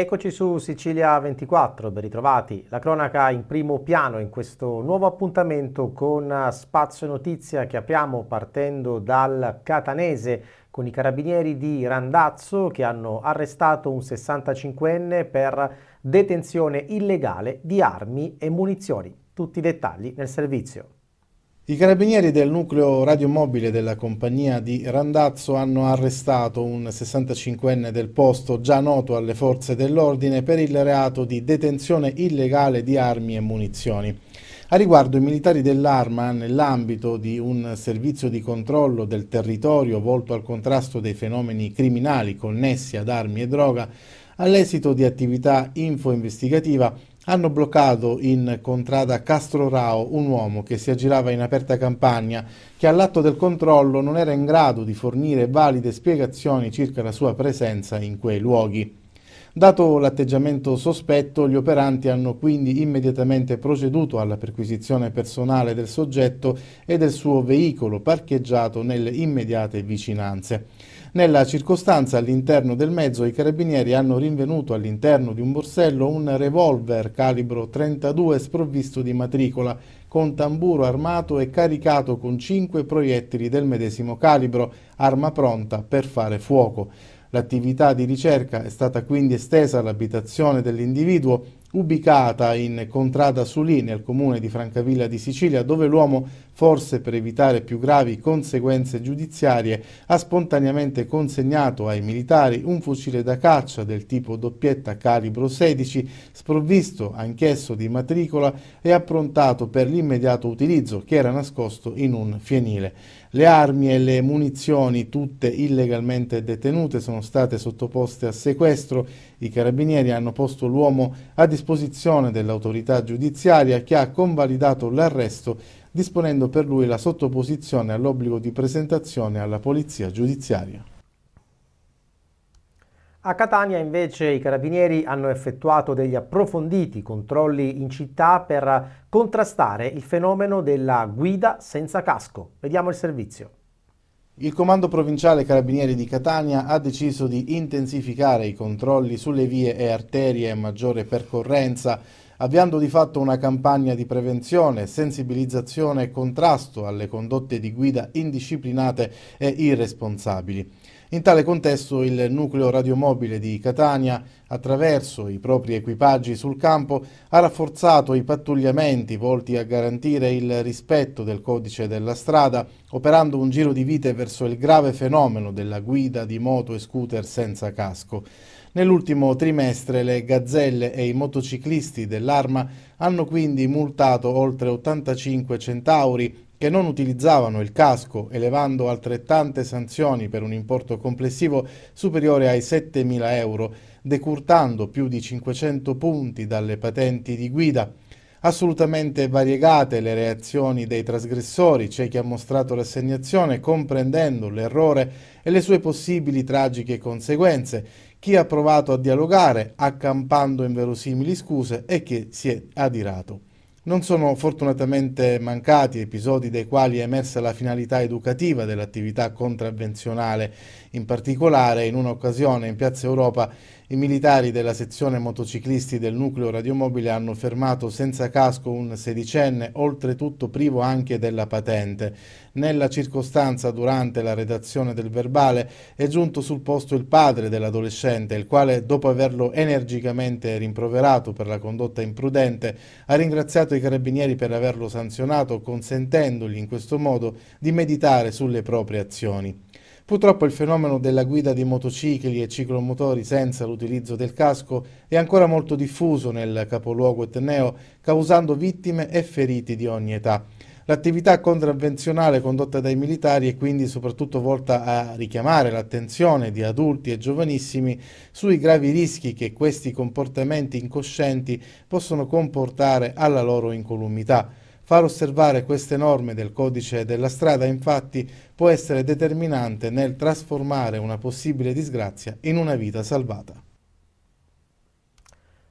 Eccoci su Sicilia 24, ben ritrovati. La cronaca in primo piano in questo nuovo appuntamento con eh, Spazio Notizia che apriamo partendo dal Catanese con i carabinieri di Randazzo che hanno arrestato un 65enne per detenzione illegale di armi e munizioni. Tutti i dettagli nel servizio. I carabinieri del nucleo radiomobile della compagnia di Randazzo hanno arrestato un 65enne del posto già noto alle forze dell'ordine per il reato di detenzione illegale di armi e munizioni. A riguardo i militari dell'Arma, nell'ambito di un servizio di controllo del territorio volto al contrasto dei fenomeni criminali connessi ad armi e droga, all'esito di attività info-investigativa hanno bloccato in contrada Castro Rao un uomo che si aggirava in aperta campagna che all'atto del controllo non era in grado di fornire valide spiegazioni circa la sua presenza in quei luoghi. Dato l'atteggiamento sospetto, gli operanti hanno quindi immediatamente proceduto alla perquisizione personale del soggetto e del suo veicolo parcheggiato nelle immediate vicinanze. Nella circostanza all'interno del mezzo i carabinieri hanno rinvenuto all'interno di un borsello un revolver calibro 32 sprovvisto di matricola con tamburo armato e caricato con 5 proiettili del medesimo calibro, arma pronta per fare fuoco. L'attività di ricerca è stata quindi estesa all'abitazione dell'individuo ubicata in Contrada Sulì nel comune di Francavilla di Sicilia dove l'uomo, forse per evitare più gravi conseguenze giudiziarie, ha spontaneamente consegnato ai militari un fucile da caccia del tipo doppietta calibro 16, sprovvisto anch'esso di matricola e approntato per l'immediato utilizzo che era nascosto in un fienile. Le armi e le munizioni, tutte illegalmente detenute, sono state sottoposte a sequestro. I carabinieri hanno posto l'uomo a disposizione dell'autorità giudiziaria che ha convalidato l'arresto disponendo per lui la sottoposizione all'obbligo di presentazione alla polizia giudiziaria. A Catania invece i carabinieri hanno effettuato degli approfonditi controlli in città per contrastare il fenomeno della guida senza casco. Vediamo il servizio. Il Comando Provinciale Carabinieri di Catania ha deciso di intensificare i controlli sulle vie e arterie a maggiore percorrenza, avviando di fatto una campagna di prevenzione, sensibilizzazione e contrasto alle condotte di guida indisciplinate e irresponsabili. In tale contesto il nucleo radiomobile di Catania, attraverso i propri equipaggi sul campo, ha rafforzato i pattugliamenti volti a garantire il rispetto del codice della strada, operando un giro di vite verso il grave fenomeno della guida di moto e scooter senza casco. Nell'ultimo trimestre le gazzelle e i motociclisti dell'Arma hanno quindi multato oltre 85 centauri che non utilizzavano il casco, elevando altrettante sanzioni per un importo complessivo superiore ai 7.000 euro, decurtando più di 500 punti dalle patenti di guida. Assolutamente variegate le reazioni dei trasgressori, c'è chi ha mostrato rassegnazione comprendendo l'errore e le sue possibili tragiche conseguenze, chi ha provato a dialogare accampando inverosimili scuse e chi si è adirato. Non sono fortunatamente mancati episodi dai quali è emersa la finalità educativa dell'attività contravvenzionale, in particolare, in un'occasione in Piazza Europa, i militari della sezione motociclisti del nucleo radiomobile hanno fermato senza casco un sedicenne, oltretutto privo anche della patente. Nella circostanza, durante la redazione del verbale, è giunto sul posto il padre dell'adolescente, il quale, dopo averlo energicamente rimproverato per la condotta imprudente, ha ringraziato i carabinieri per averlo sanzionato, consentendogli in questo modo di meditare sulle proprie azioni. Purtroppo il fenomeno della guida di motocicli e ciclomotori senza l'utilizzo del casco è ancora molto diffuso nel capoluogo etneo, causando vittime e feriti di ogni età. L'attività contravvenzionale condotta dai militari è quindi soprattutto volta a richiamare l'attenzione di adulti e giovanissimi sui gravi rischi che questi comportamenti incoscienti possono comportare alla loro incolumità. Far osservare queste norme del codice della strada infatti può essere determinante nel trasformare una possibile disgrazia in una vita salvata.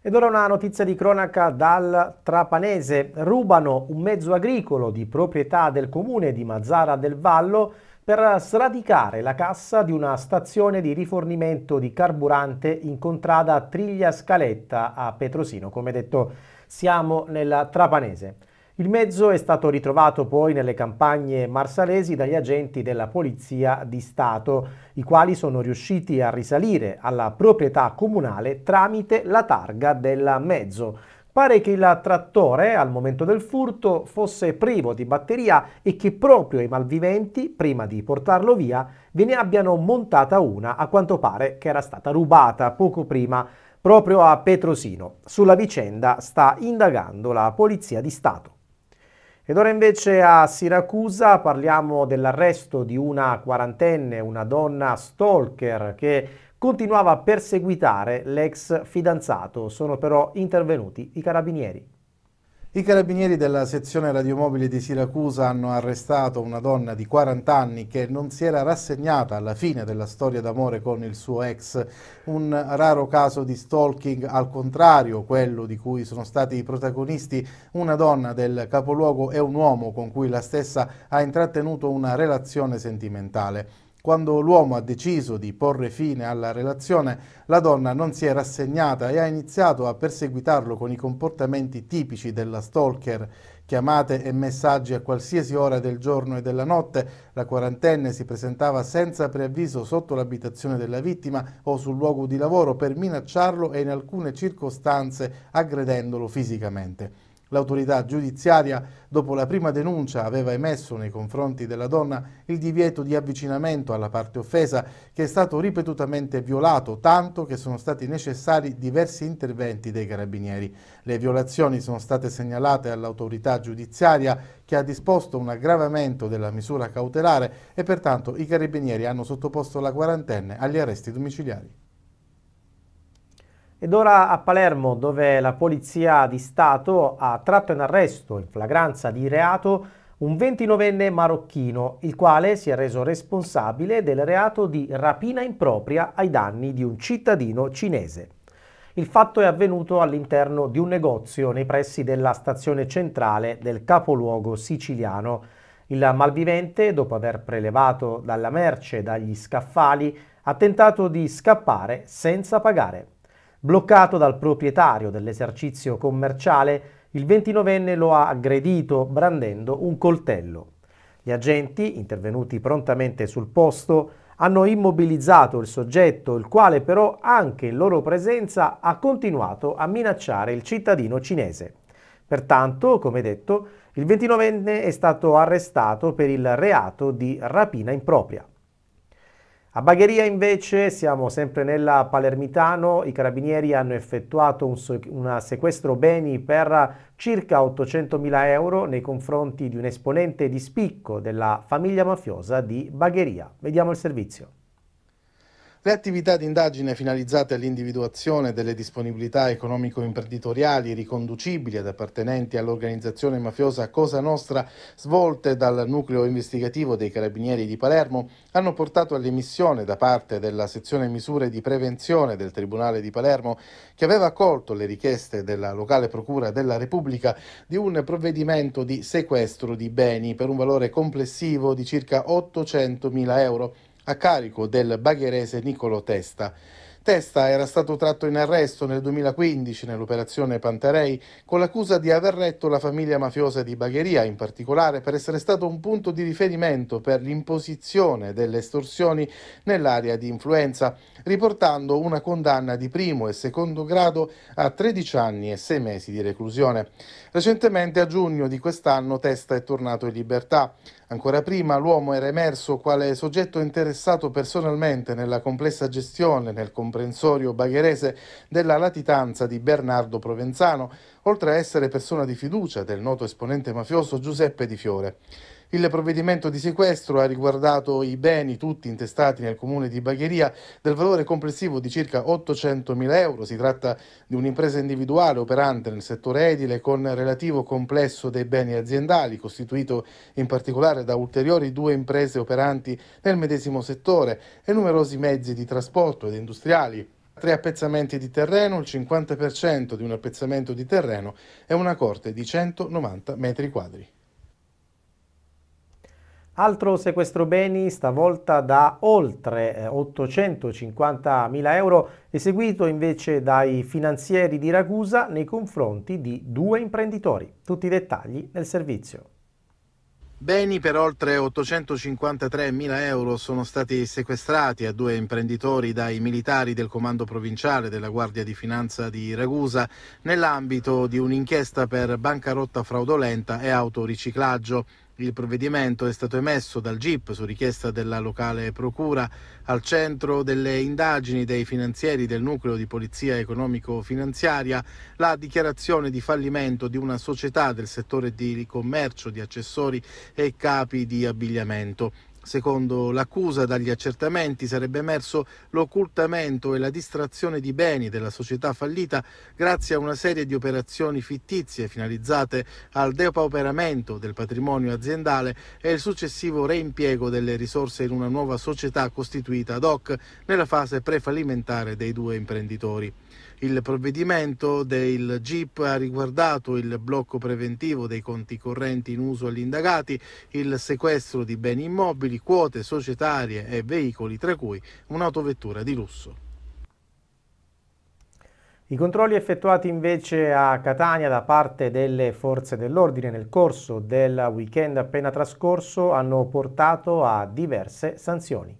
Ed ora una notizia di cronaca dal Trapanese. Rubano un mezzo agricolo di proprietà del comune di Mazzara del Vallo per sradicare la cassa di una stazione di rifornimento di carburante in contrada Triglia Scaletta a Petrosino. Come detto, siamo nella Trapanese. Il mezzo è stato ritrovato poi nelle campagne marsalesi dagli agenti della Polizia di Stato, i quali sono riusciti a risalire alla proprietà comunale tramite la targa del mezzo. Pare che il trattore al momento del furto fosse privo di batteria e che proprio i malviventi, prima di portarlo via, ve ne abbiano montata una, a quanto pare che era stata rubata poco prima proprio a Petrosino. Sulla vicenda sta indagando la Polizia di Stato. Ed ora invece a Siracusa parliamo dell'arresto di una quarantenne, una donna stalker che continuava a perseguitare l'ex fidanzato. Sono però intervenuti i carabinieri. I carabinieri della sezione radiomobile di Siracusa hanno arrestato una donna di 40 anni che non si era rassegnata alla fine della storia d'amore con il suo ex, un raro caso di stalking al contrario, quello di cui sono stati i protagonisti una donna del capoluogo e un uomo con cui la stessa ha intrattenuto una relazione sentimentale. Quando l'uomo ha deciso di porre fine alla relazione, la donna non si è rassegnata e ha iniziato a perseguitarlo con i comportamenti tipici della stalker chiamate e messaggi a qualsiasi ora del giorno e della notte. La quarantenne si presentava senza preavviso sotto l'abitazione della vittima o sul luogo di lavoro per minacciarlo e in alcune circostanze aggredendolo fisicamente. L'autorità giudiziaria, dopo la prima denuncia, aveva emesso nei confronti della donna il divieto di avvicinamento alla parte offesa, che è stato ripetutamente violato, tanto che sono stati necessari diversi interventi dei carabinieri. Le violazioni sono state segnalate all'autorità giudiziaria, che ha disposto un aggravamento della misura cautelare e pertanto i carabinieri hanno sottoposto la quarantenne agli arresti domiciliari. Ed ora a Palermo, dove la Polizia di Stato ha tratto in arresto, in flagranza di reato, un 29enne marocchino, il quale si è reso responsabile del reato di rapina impropria ai danni di un cittadino cinese. Il fatto è avvenuto all'interno di un negozio nei pressi della stazione centrale del capoluogo siciliano. Il malvivente, dopo aver prelevato dalla merce dagli scaffali, ha tentato di scappare senza pagare. Bloccato dal proprietario dell'esercizio commerciale, il 29enne lo ha aggredito brandendo un coltello. Gli agenti, intervenuti prontamente sul posto, hanno immobilizzato il soggetto, il quale però anche in loro presenza ha continuato a minacciare il cittadino cinese. Pertanto, come detto, il 29enne è stato arrestato per il reato di rapina impropria. A Bagheria invece siamo sempre nella Palermitano, i carabinieri hanno effettuato un, so una sequestro beni per circa 800.000 euro nei confronti di un esponente di spicco della famiglia mafiosa di Bagheria. Vediamo il servizio. Le attività di indagine finalizzate all'individuazione delle disponibilità economico-imprenditoriali riconducibili ad appartenenti all'organizzazione mafiosa Cosa Nostra, svolte dal nucleo investigativo dei Carabinieri di Palermo, hanno portato all'emissione da parte della sezione misure di prevenzione del Tribunale di Palermo, che aveva accolto le richieste della locale Procura della Repubblica di un provvedimento di sequestro di beni per un valore complessivo di circa 800.000 euro a carico del bagherese Nicolo Testa. Testa era stato tratto in arresto nel 2015 nell'operazione Panterei con l'accusa di aver retto la famiglia mafiosa di Bagheria, in particolare per essere stato un punto di riferimento per l'imposizione delle estorsioni nell'area di influenza, riportando una condanna di primo e secondo grado a 13 anni e 6 mesi di reclusione. Recentemente, a giugno di quest'anno, Testa è tornato in libertà. Ancora prima l'uomo era emerso quale soggetto interessato personalmente nella complessa gestione nel comprensorio bagherese della latitanza di Bernardo Provenzano, oltre a essere persona di fiducia del noto esponente mafioso Giuseppe Di Fiore. Il provvedimento di sequestro ha riguardato i beni tutti intestati nel comune di Bagheria del valore complessivo di circa 800.000 euro. Si tratta di un'impresa individuale operante nel settore edile con relativo complesso dei beni aziendali, costituito in particolare da ulteriori due imprese operanti nel medesimo settore e numerosi mezzi di trasporto ed industriali tre appezzamenti di terreno, il 50% di un appezzamento di terreno e una corte di 190 metri quadri. Altro sequestro beni, stavolta da oltre 850.000 eh, euro, eseguito invece dai finanzieri di Ragusa nei confronti di due imprenditori. Tutti i dettagli nel servizio. Beni per oltre 853.000 euro sono stati sequestrati a due imprenditori dai militari del Comando Provinciale della Guardia di Finanza di Ragusa nell'ambito di un'inchiesta per bancarotta fraudolenta e autoriciclaggio. Il provvedimento è stato emesso dal GIP su richiesta della locale procura al centro delle indagini dei finanzieri del nucleo di polizia economico-finanziaria la dichiarazione di fallimento di una società del settore di commercio di accessori e capi di abbigliamento. Secondo l'accusa, dagli accertamenti sarebbe emerso l'occultamento e la distrazione di beni della società fallita grazie a una serie di operazioni fittizie finalizzate al depauperamento del patrimonio aziendale e il successivo reimpiego delle risorse in una nuova società costituita ad hoc nella fase prefalimentare dei due imprenditori. Il provvedimento del GIP ha riguardato il blocco preventivo dei conti correnti in uso agli indagati, il sequestro di beni immobili, di quote societarie e veicoli, tra cui un'autovettura di lusso. I controlli effettuati invece a Catania da parte delle forze dell'ordine nel corso del weekend appena trascorso hanno portato a diverse sanzioni.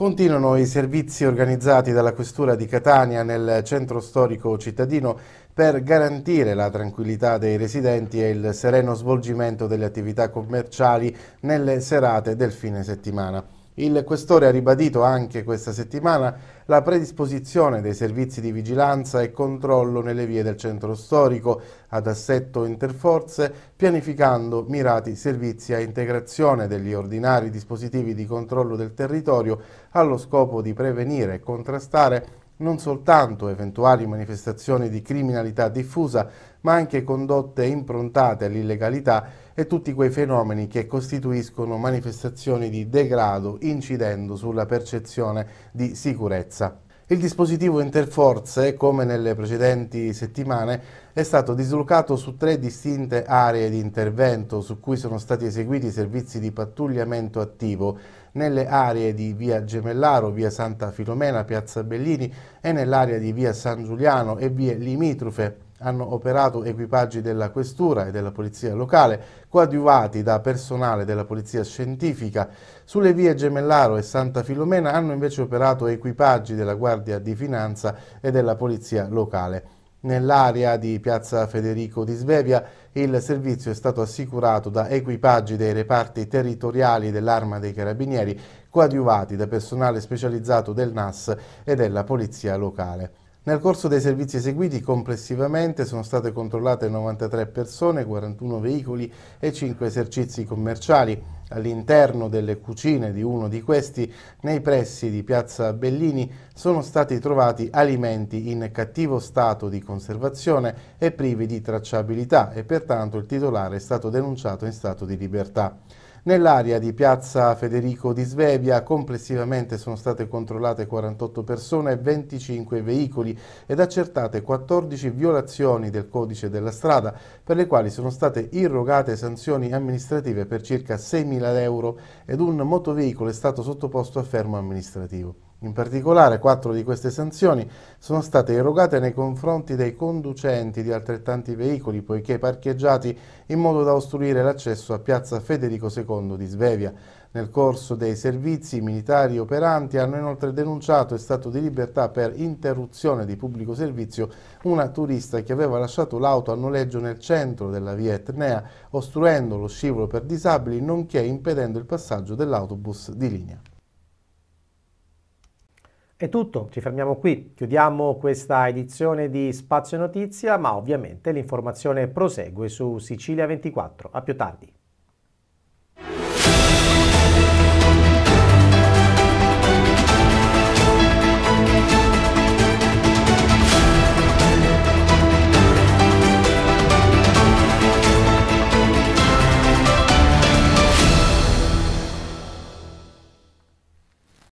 Continuano i servizi organizzati dalla Questura di Catania nel centro storico cittadino per garantire la tranquillità dei residenti e il sereno svolgimento delle attività commerciali nelle serate del fine settimana. Il questore ha ribadito anche questa settimana la predisposizione dei servizi di vigilanza e controllo nelle vie del centro storico ad assetto interforze, pianificando mirati servizi a integrazione degli ordinari dispositivi di controllo del territorio allo scopo di prevenire e contrastare non soltanto eventuali manifestazioni di criminalità diffusa, ma anche condotte improntate all'illegalità e tutti quei fenomeni che costituiscono manifestazioni di degrado incidendo sulla percezione di sicurezza. Il dispositivo interforze, come nelle precedenti settimane, è stato dislocato su tre distinte aree di intervento su cui sono stati eseguiti servizi di pattugliamento attivo nelle aree di via Gemellaro, via Santa Filomena, piazza Bellini e nell'area di via San Giuliano e vie limitrofe hanno operato equipaggi della questura e della polizia locale, coadiuvati da personale della polizia scientifica. Sulle vie Gemellaro e Santa Filomena hanno invece operato equipaggi della Guardia di Finanza e della polizia locale. Nell'area di Piazza Federico di Svevia il servizio è stato assicurato da equipaggi dei reparti territoriali dell'Arma dei Carabinieri, coadiuvati da personale specializzato del NAS e della Polizia Locale. Nel corso dei servizi eseguiti complessivamente sono state controllate 93 persone, 41 veicoli e 5 esercizi commerciali. All'interno delle cucine di uno di questi, nei pressi di Piazza Bellini, sono stati trovati alimenti in cattivo stato di conservazione e privi di tracciabilità e pertanto il titolare è stato denunciato in stato di libertà. Nell'area di piazza Federico di Svevia complessivamente sono state controllate 48 persone e 25 veicoli ed accertate 14 violazioni del codice della strada per le quali sono state irrogate sanzioni amministrative per circa 6.000 euro ed un motoveicolo è stato sottoposto a fermo amministrativo. In particolare, quattro di queste sanzioni sono state erogate nei confronti dei conducenti di altrettanti veicoli, poiché parcheggiati in modo da ostruire l'accesso a piazza Federico II di Svevia. Nel corso dei servizi, i militari operanti hanno inoltre denunciato in stato di libertà per interruzione di pubblico servizio una turista che aveva lasciato l'auto a noleggio nel centro della via Etnea, ostruendo lo scivolo per disabili, nonché impedendo il passaggio dell'autobus di linea. È tutto, ci fermiamo qui, chiudiamo questa edizione di Spazio Notizia, ma ovviamente l'informazione prosegue su Sicilia 24. A più tardi.